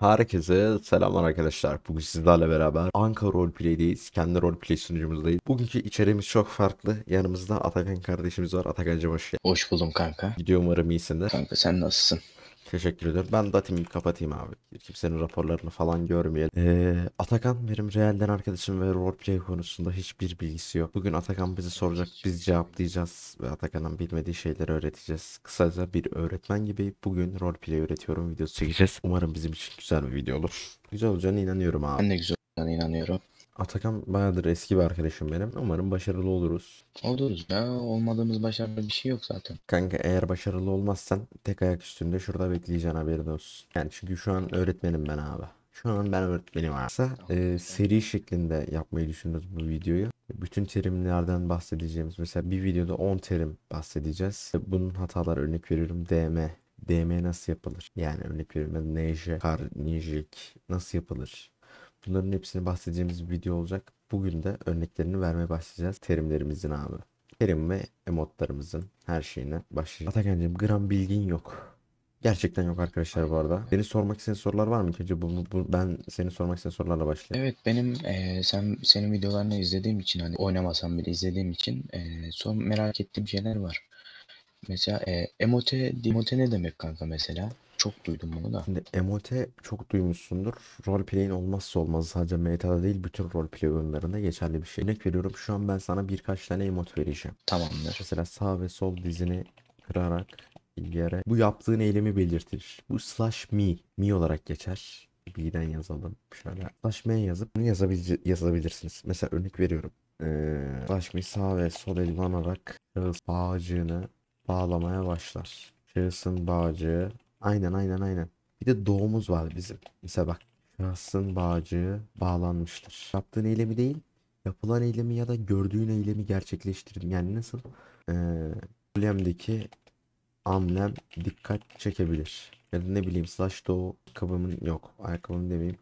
Herkese selamlar arkadaşlar. Bugün sizlerle beraber Anka Roleplay'deyiz. Kendi roleplay sunucumuzdayız. Bugünkü içeriğimiz çok farklı. Yanımızda Atakan kardeşimiz var. Atakan'cım hoş geldin. Hoş buldum kanka. Gidiyor umarım iyisindir. Kanka sen nasılsın? Teşekkür ederim. Ben Dati'mi kapatayım abi. Kimsenin raporlarını falan görmeyelim. Ee, Atakan benim realden arkadaşım ve roleplay konusunda hiçbir bilgisi yok. Bugün Atakan bizi soracak. Biz cevaplayacağız ve Atakan'ın bilmediği şeyleri öğreteceğiz. Kısaca bir öğretmen gibi bugün roleplay öğretiyorum videosu çekeceğiz. Umarım bizim için güzel bir video olur. Güzel olacağına inanıyorum abi. Ben de güzel olacağına inanıyorum. Atakan bayağıdır eski bir arkadaşım benim. Umarım başarılı oluruz. Oluruz ya. Olmadığımız başarılı bir şey yok zaten. Kanka eğer başarılı olmazsan tek ayak üstünde şurada bekleyeceğin haberin olsun. Yani çünkü şu an öğretmenim ben abi. Şu an ben öğretmenim varsa e, seri şeklinde yapmayı düşünüyoruz bu videoyu. Bütün terimlerden bahsedeceğimiz mesela bir videoda 10 terim bahsedeceğiz. E, bunun hatalar örnek veriyorum DM. DM nasıl yapılır? Yani örnek veriyorum neje, karnijik nasıl yapılır? Bunların hepsini bahsedeceğimiz bir video olacak. Bugün de örneklerini vermeye başlayacağız terimlerimizin abi. Terim ve emotlarımızın her şeyine başlayacağız. Atakan'cığım gram bilgin yok. Gerçekten yok arkadaşlar bu arada. Beni sormak istediğin sorular var mı? Önce bu, bu, bu, ben seni sormak istediğin sorularla başlayayım. Evet benim e, sen senin videolarını izlediğim için hani oynamasam bile izlediğim için e, son merak ettiğim şeyler var. Mesela e, emote, demote ne demek kanka mesela? Çok duydum bunu da. Şimdi emote çok duymuşsundur. Roleplay'in olmazsa olmazı sadece meta'da değil bütün roleplay oyunlarında geçerli bir şey. Örnek veriyorum şu an ben sana birkaç tane emot vereceğim. Tamamdır. Mesela sağ ve sol dizini kırarak yere bu yaptığın eylemi belirtir. Bu slash me, me olarak geçer. B'den yazalım. Şöyle slash me yazıp bunu yazabil yazabilirsiniz. Mesela örnek veriyorum. Ee, slash me sağ ve sol elini alarak ağacını Bağlamaya başlar. Şahısın bağcığı. Aynen aynen aynen. Bir de doğumuz var bizim. Mesela bak. Şahsın bağcığı bağlanmıştır. Yaptığın eylemi değil, yapılan eylemi ya da gördüğün eylemi gerçekleştirdim. Yani nasıl? Ee, amlem dikkat çekebilir. Ya da ne bileyim slash doğu kabımın yok. Ayakkabım demeyeyim.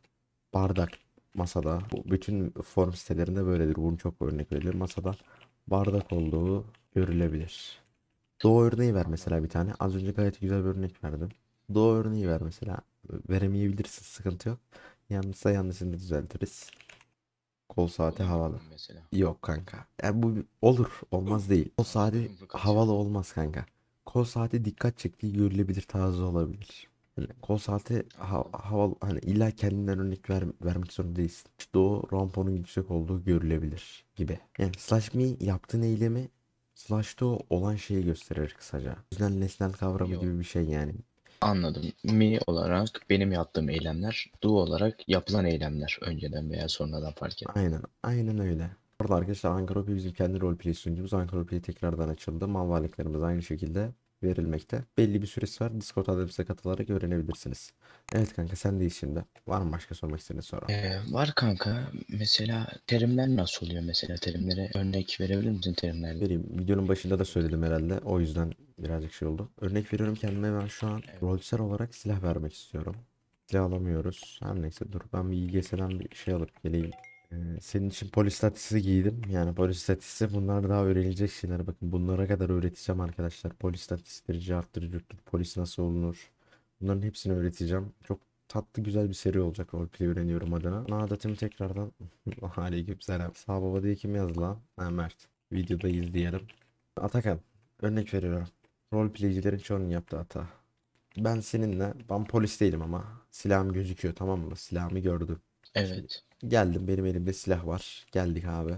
Bardak masada. Bu bütün forum sitelerinde böyledir. Bunu çok örnek verilir. Masada bardak olduğu görülebilir. Doğu örneği ver mesela bir tane. Az önce gayet güzel bir örnek verdim. Doğu örneği ver mesela. Veremeyebilirsin sıkıntı yok. Yanlışsa yanlışını düzeltiriz. Kol saati havalı. Mesela. Yok kanka. Yani bu olur olmaz değil. Kol saati havalı olmaz kanka. Kol saati dikkat çektiği görülebilir tarzı olabilir. Yani kol saati ha havalı hani illa kendinden örnek ver vermek zorunda değilsin. Doğu ramponun yüksek olduğu görülebilir gibi. Yani slash me yaptığın eylemi Slash'ta olan şeyi gösterir kısaca. O yüzden nesnel kavramı Yok. gibi bir şey yani. Anladım. Mi olarak benim yaptığım eylemler, do olarak yapılan eylemler önceden veya sonradan fark et. Aynen, aynen öyle. Burada arkadaşlar Ankara bizim kendi roleplay sunucumuz. Ankara Ropi tekrardan açıldı. Mal varlıklarımız aynı şekilde verilmekte. Belli bir süresi var. Discord adresine katılarak öğrenebilirsiniz. Evet kanka sen de şimdi. Var mı başka sormak istediğin soru? Ee, var kanka. Mesela terimler nasıl oluyor mesela? Terimlere örnek verebilir misin terimlerle? Vereyim. Videonun başında da söyledim herhalde. O yüzden birazcık şey oldu. Örnek veriyorum kendime ben şu an evet. rolsel olarak silah vermek istiyorum. Silah alamıyoruz. Her neyse dur ben bir YGS'den bir şey alıp geleyim. Ee, senin için polis statüsü giydim. Yani polis statüsü bunlar daha öğrenilecek şeyler. Bakın bunlara kadar öğreteceğim arkadaşlar. Polis statüsü derece arttırıcı polis nasıl olunur. Bunların hepsini öğreteceğim. Çok tatlı güzel bir seri olacak roleplay öğreniyorum adına. Ana adatımı tekrardan aleyküm selam. Sağ baba diye kim yazdı lan? Ha, Mert. Videoda izleyelim. Atakan. Örnek veriyorum. Roleplaycilerin çoğunun yaptığı hata. Ben seninle, ben polis değilim ama silahım gözüküyor tamam mı? Silahımı gördüm. Evet. Geldim benim elimde silah var. Geldik abi.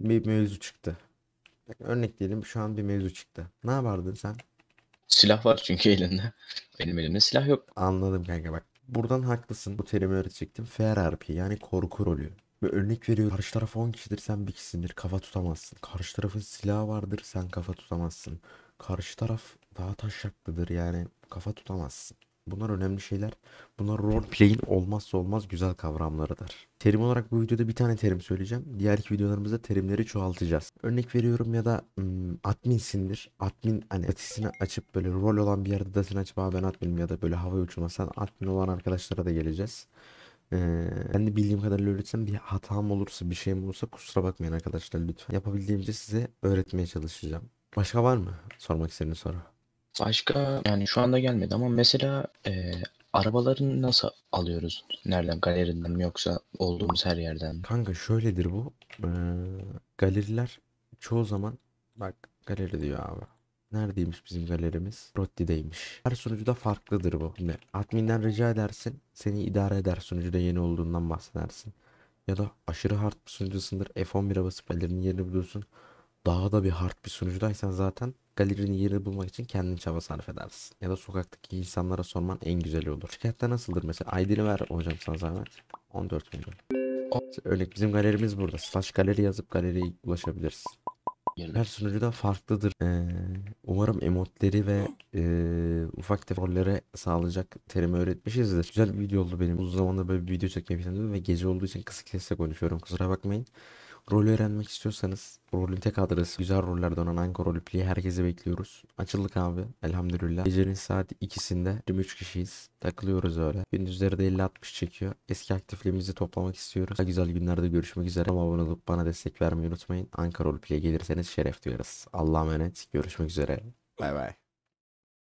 Bir mevzu çıktı. örnek diyelim şu an bir mevzu çıktı. Ne yapardın sen? Silah var çünkü elinde. Benim elimde silah yok. Anladım kanka bak. Buradan haklısın. Bu terimi öğretecektim. Fair yani korku rolü. bir örnek veriyorum. Karşı taraf 10 kişidir sen bir kişisindir. Kafa tutamazsın. Karşı tarafın silahı vardır sen kafa tutamazsın. Karşı taraf daha taşaklıdır yani kafa tutamazsın. Bunlar önemli şeyler. Bunlar roleplay'in olmazsa olmaz güzel kavramlarıdır. Terim olarak bu videoda bir tane terim söyleyeceğim. Diğer iki videolarımızda terimleri çoğaltacağız. Örnek veriyorum ya da hmm, adminsindir. Admin hani atisini açıp böyle rol olan bir yerde datasını açıp ben adminim ya da böyle hava uçurma sen admin olan arkadaşlara da geleceğiz. Ee, ben de bildiğim kadarıyla öğretsem bir hatam olursa bir şeyim olursa kusura bakmayın arkadaşlar lütfen. Yapabildiğimce size öğretmeye çalışacağım. Başka var mı sormak istediğiniz soru? Başka yani şu anda gelmedi ama mesela e, arabalarını nasıl alıyoruz? Nereden? Galeriden mi yoksa olduğumuz her yerden mi? Kanka şöyledir bu. Ee, galeriler çoğu zaman bak galeri diyor abi. Neredeymiş bizim galerimiz? Rotti'deymiş. Her sunucuda farklıdır bu. Şimdi adminden rica edersin. Seni idare eder sunucuda yeni olduğundan bahsedersin. Ya da aşırı hard bir sunucusundur. F11'e basıp ellerinin yerini bulursun daha da bir hard bir sunucudaysan zaten galerinin yerini bulmak için kendin çaba sarf edersin. Ya da sokaktaki insanlara sorman en güzel olur. Şirkette nasıldır mesela? ID'ni ver hocam sana zahmet. 14 milyon. Örnek bizim galerimiz burada. Slash galeri yazıp galeriye ulaşabilirsin. Her sunucuda farklıdır. Ee, umarım emotleri ve e, ufak tefollere sağlayacak terimi öğretmişizdir. Güzel bir video oldu benim. Uzun zamanda böyle bir video çekmek istedim ve gece olduğu için kısık sesle konuşuyorum. Kusura bakmayın. Rol öğrenmek istiyorsanız rolün tek adresi güzel rollerden olan Anko Roleplay'i herkese bekliyoruz. Açıldık abi elhamdülillah. Gecenin saat ikisinde 23 kişiyiz. Takılıyoruz öyle. Gündüzleri de 50-60 çekiyor. Eski aktifliğimizi toplamak istiyoruz. Daha güzel günlerde görüşmek üzere. Ama abone olup bana destek vermeyi unutmayın. Anka Roleplay'e gelirseniz şeref duyarız. Allah'a emanet. Görüşmek üzere. Bay bay.